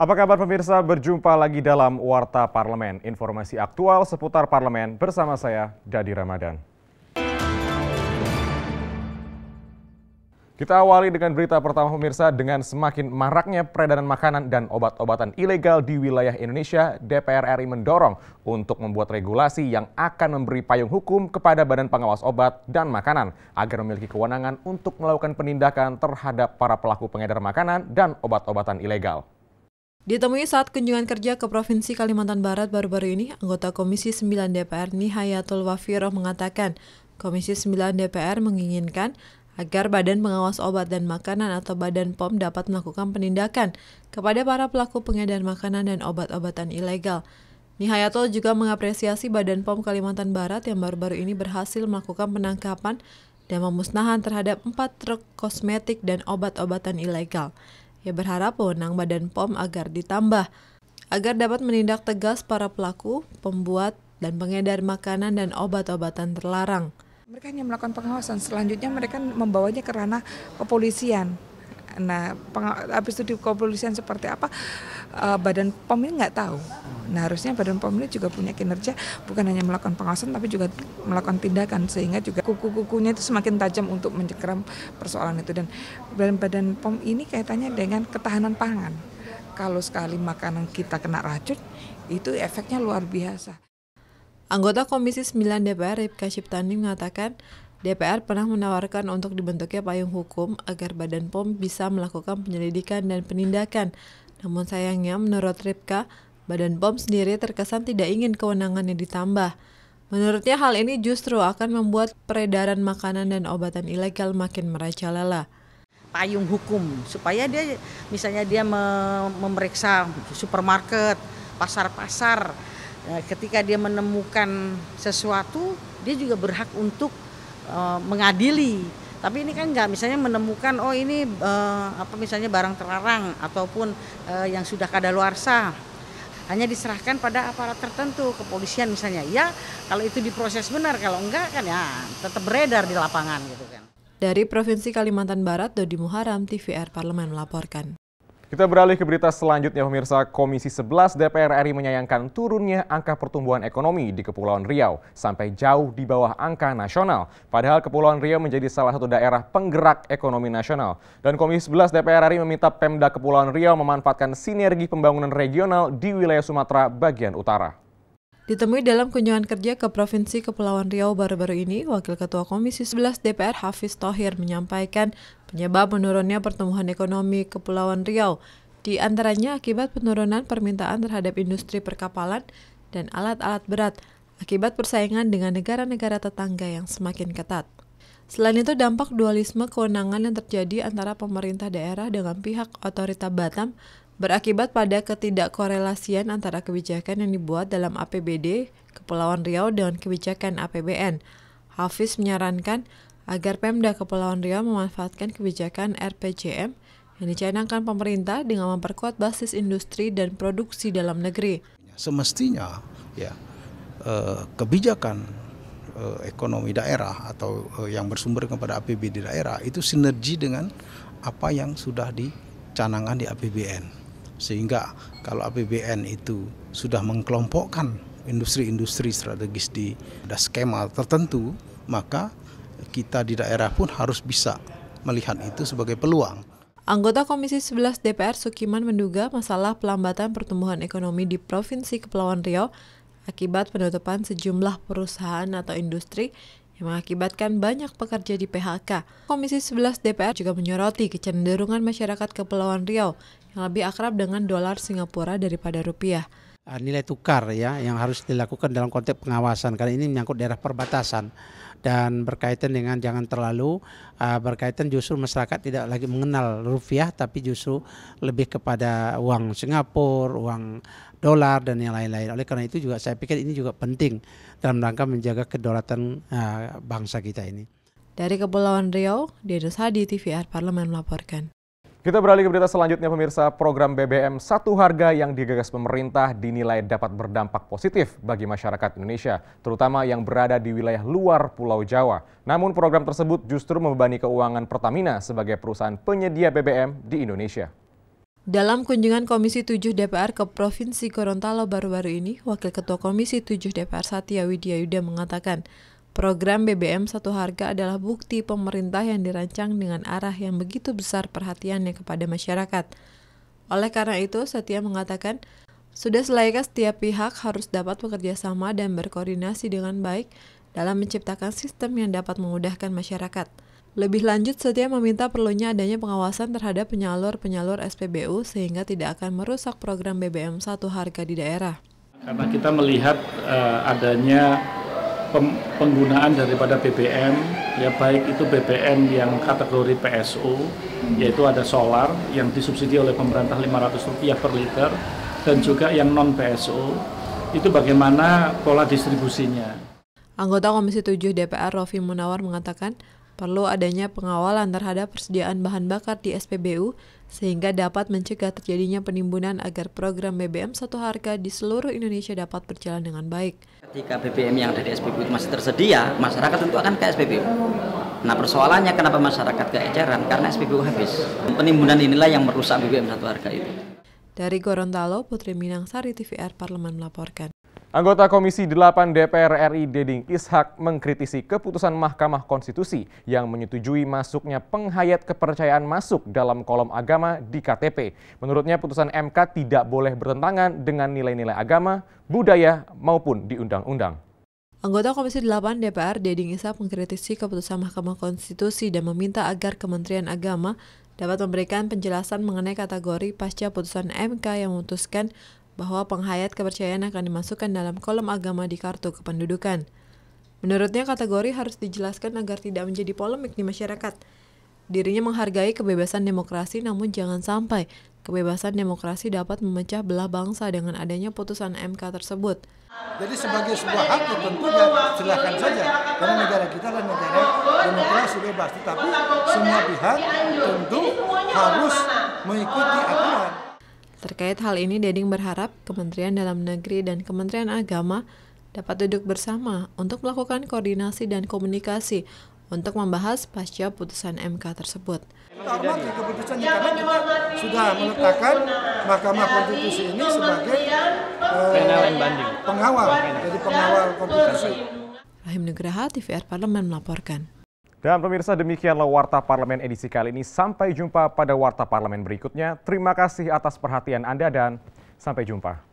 Apa kabar pemirsa? Berjumpa lagi dalam Warta Parlemen. Informasi aktual seputar parlemen bersama saya, Dadi Ramadan. Kita awali dengan berita pertama pemirsa dengan semakin maraknya peredaran makanan dan obat-obatan ilegal di wilayah Indonesia, DPR RI mendorong untuk membuat regulasi yang akan memberi payung hukum kepada Badan Pengawas Obat dan Makanan agar memiliki kewenangan untuk melakukan penindakan terhadap para pelaku pengedar makanan dan obat-obatan ilegal. Ditemui saat kunjungan kerja ke Provinsi Kalimantan Barat baru-baru ini, anggota Komisi 9 DPR Nihayatul Wafiroh mengatakan, Komisi 9 DPR menginginkan agar Badan Pengawas Obat dan Makanan atau Badan POM dapat melakukan penindakan kepada para pelaku pengedar makanan dan obat-obatan ilegal. Nihayatul juga mengapresiasi Badan POM Kalimantan Barat yang baru-baru ini berhasil melakukan penangkapan dan pemusnahan terhadap empat truk kosmetik dan obat-obatan ilegal. Ia berharap wewenang Badan POM agar ditambah agar dapat menindak tegas para pelaku, pembuat, dan pengedar makanan dan obat-obatan terlarang. Mereka hanya melakukan pengawasan, selanjutnya mereka membawanya ke ranah kepolisian. Nah, habis itu kepolisian seperti apa, uh, Badan POM ini nggak tahu. Nah, harusnya Badan POM ini juga punya kinerja, bukan hanya melakukan pengawasan, tapi juga melakukan tindakan, sehingga juga kuku-kukunya itu semakin tajam untuk mencekram persoalan itu. Dan Badan, Badan POM ini kaitannya dengan ketahanan pangan. Kalau sekali makanan kita kena racun, itu efeknya luar biasa. Anggota Komisi 9 DPR Ripka Ciptani mengatakan, DPR pernah menawarkan untuk dibentuknya payung hukum agar Badan POM bisa melakukan penyelidikan dan penindakan. Namun sayangnya menurut Ripka, Badan POM sendiri terkesan tidak ingin kewenangannya ditambah. Menurutnya hal ini justru akan membuat peredaran makanan dan obatan ilegal makin merajalela payung hukum supaya dia misalnya dia memeriksa supermarket, pasar-pasar eh, ketika dia menemukan sesuatu dia juga berhak untuk Eh, mengadili tapi ini kan nggak misalnya menemukan oh ini uh, apa misalnya barang terlarang ataupun uh, yang sudah kadaluarsa hanya diserahkan pada aparat tertentu kepolisian misalnya ya kalau itu diproses benar kalau enggak kan ya tetap beredar di lapangan gitu kan dari Provinsi Kalimantan Barat Dodi Muharam TVR Parlemen melaporkan kita beralih ke berita selanjutnya pemirsa. Komisi 11 DPR RI menyayangkan turunnya angka pertumbuhan ekonomi di Kepulauan Riau sampai jauh di bawah angka nasional. Padahal Kepulauan Riau menjadi salah satu daerah penggerak ekonomi nasional. Dan Komisi 11 DPR RI meminta Pemda Kepulauan Riau memanfaatkan sinergi pembangunan regional di wilayah Sumatera bagian utara. Ditemui dalam kunjungan kerja ke Provinsi Kepulauan Riau baru-baru ini, Wakil Ketua Komisi 11 DPR Hafiz Tohir menyampaikan penyebab menurunnya pertumbuhan ekonomi Kepulauan Riau, di antaranya akibat penurunan permintaan terhadap industri perkapalan dan alat-alat berat akibat persaingan dengan negara-negara tetangga yang semakin ketat. Selain itu, dampak dualisme kewenangan yang terjadi antara pemerintah daerah dengan pihak otorita Batam berakibat pada ketidakkorelasian antara kebijakan yang dibuat dalam APBD Kepulauan Riau dengan kebijakan APBN. Hafiz menyarankan agar Pemda Kepulauan Riau memanfaatkan kebijakan RPJM yang dicanangkan pemerintah dengan memperkuat basis industri dan produksi dalam negeri. Semestinya ya eh, kebijakan eh, ekonomi daerah atau eh, yang bersumber kepada APBD daerah itu sinergi dengan apa yang sudah dicanangkan di APBN sehingga kalau APBN itu sudah mengkelompokkan industri-industri strategis di ada skema tertentu maka kita di daerah pun harus bisa melihat itu sebagai peluang. Anggota Komisi 11 DPR Sukiman menduga masalah pelambatan pertumbuhan ekonomi di Provinsi Kepulauan Riau akibat penutupan sejumlah perusahaan atau industri yang mengakibatkan banyak pekerja di PHK. Komisi 11 DPR juga menyoroti kecenderungan masyarakat Kepulauan Riau yang lebih akrab dengan dolar Singapura daripada rupiah. Ah, nilai tukar ya yang harus dilakukan dalam konteks pengawasan karena ini menyangkut daerah perbatasan dan berkaitan dengan jangan terlalu uh, berkaitan justru masyarakat tidak lagi mengenal rupiah tapi justru lebih kepada uang Singapura, uang dolar dan yang lain-lain. Oleh karena itu juga saya pikir ini juga penting dalam rangka menjaga kedaulatan uh, bangsa kita ini. Dari Kepulauan Riau, Dedos Hadi TVR Parlemen melaporkan. Kita beralih ke berita selanjutnya pemirsa, program BBM satu harga yang digagas pemerintah dinilai dapat berdampak positif bagi masyarakat Indonesia, terutama yang berada di wilayah luar Pulau Jawa. Namun program tersebut justru membebani keuangan Pertamina sebagai perusahaan penyedia BBM di Indonesia. Dalam kunjungan Komisi 7 DPR ke Provinsi Gorontalo baru-baru ini, Wakil Ketua Komisi 7 DPR Satya Widya Yuda mengatakan, Program BBM satu harga adalah bukti pemerintah yang dirancang dengan arah yang begitu besar perhatiannya kepada masyarakat. Oleh karena itu, Setia mengatakan, sudah selayaknya setiap pihak harus dapat bekerja sama dan berkoordinasi dengan baik dalam menciptakan sistem yang dapat memudahkan masyarakat. Lebih lanjut, Setia meminta perlunya adanya pengawasan terhadap penyalur-penyalur SPBU sehingga tidak akan merusak program BBM satu harga di daerah. Karena kita melihat uh, adanya penggunaan daripada BBM ya baik itu BBM yang kategori PSU yaitu ada solar yang disubsidi oleh pemerintah ratus rupiah per liter dan juga yang non PSU itu bagaimana pola distribusinya. Anggota Komisi 7 DPR Rofi Munawar mengatakan Perlu adanya pengawalan terhadap persediaan bahan bakar di SPBU sehingga dapat mencegah terjadinya penimbunan agar program BBM satu harga di seluruh Indonesia dapat berjalan dengan baik. Ketika BBM yang dari SPBU masih tersedia, masyarakat tentu akan ke SPBU. Nah persoalannya kenapa masyarakat eceran? Karena SPBU habis. Penimbunan inilah yang merusak BBM satu harga itu. Dari Gorontalo, Putri Minang Sari TVR Parlemen melaporkan. Anggota Komisi 8 DPR RI Deding Ishak mengkritisi keputusan Mahkamah Konstitusi yang menyetujui masuknya penghayat kepercayaan masuk dalam kolom agama di KTP. Menurutnya putusan MK tidak boleh bertentangan dengan nilai-nilai agama, budaya maupun di undang-undang. Anggota Komisi 8 DPR Deding Ishak mengkritisi keputusan Mahkamah Konstitusi dan meminta agar Kementerian Agama dapat memberikan penjelasan mengenai kategori pasca putusan MK yang memutuskan bahwa penghayat kepercayaan akan dimasukkan dalam kolom agama di kartu kependudukan. Menurutnya kategori harus dijelaskan agar tidak menjadi polemik di masyarakat. Dirinya menghargai kebebasan demokrasi namun jangan sampai kebebasan demokrasi dapat memecah belah bangsa dengan adanya putusan MK tersebut. Jadi sebagai sebuah hak ya tentunya silahkan saja karena negara kita adalah negara demokrasi bebas tetapi semua pihak tentu harus mengikuti aturan. Terkait hal ini, Deding berharap Kementerian Dalam Negeri dan Kementerian Agama dapat duduk bersama untuk melakukan koordinasi dan komunikasi untuk membahas pasca putusan MK tersebut. keputusan sudah meletakkan Mahkamah Konstitusi ini sebagai pengawal, jadi pengawal konstitusi. Rahim Nugraha, TVR Parlemen melaporkan. Dan pemirsa demikianlah Warta Parlemen edisi kali ini. Sampai jumpa pada Warta Parlemen berikutnya. Terima kasih atas perhatian Anda dan sampai jumpa.